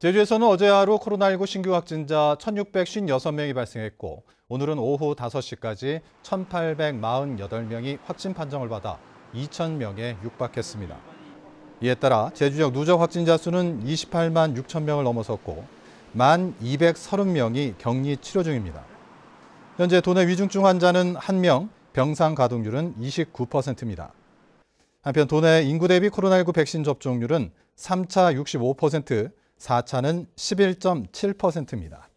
제주에서는 어제 하루 코로나19 신규 확진자 1,656명이 발생했고 오늘은 오후 5시까지 1,848명이 확진 판정을 받아 2,000명에 육박했습니다. 이에 따라 제주 역 누적 확진자 수는 28만 6천 명을 넘어섰고 1만 230명이 격리 치료 중입니다. 현재 도내 위중증 환자는 1명, 병상 가동률은 29%입니다. 한편 도내 인구 대비 코로나19 백신 접종률은 3차 65%, 4차는 11.7%입니다.